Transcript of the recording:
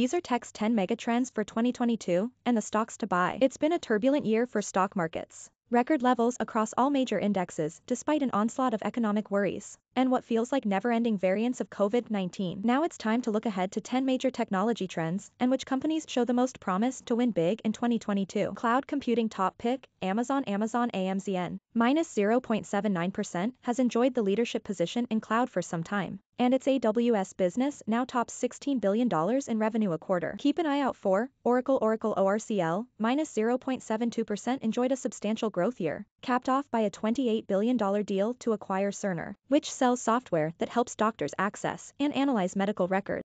These are Tech's 10 megatrends for 2022 and the stocks to buy. It's been a turbulent year for stock markets. Record levels across all major indexes despite an onslaught of economic worries and what feels like never-ending variants of COVID-19. Now it's time to look ahead to 10 major technology trends and which companies show the most promise to win big in 2022. Cloud computing top pick, Amazon Amazon AMZN, minus 0.79% has enjoyed the leadership position in cloud for some time and its AWS business now tops $16 billion in revenue a quarter. Keep an eye out for Oracle Oracle ORCL, minus 0.72% enjoyed a substantial growth year, capped off by a $28 billion deal to acquire Cerner, which sells software that helps doctors access and analyze medical records.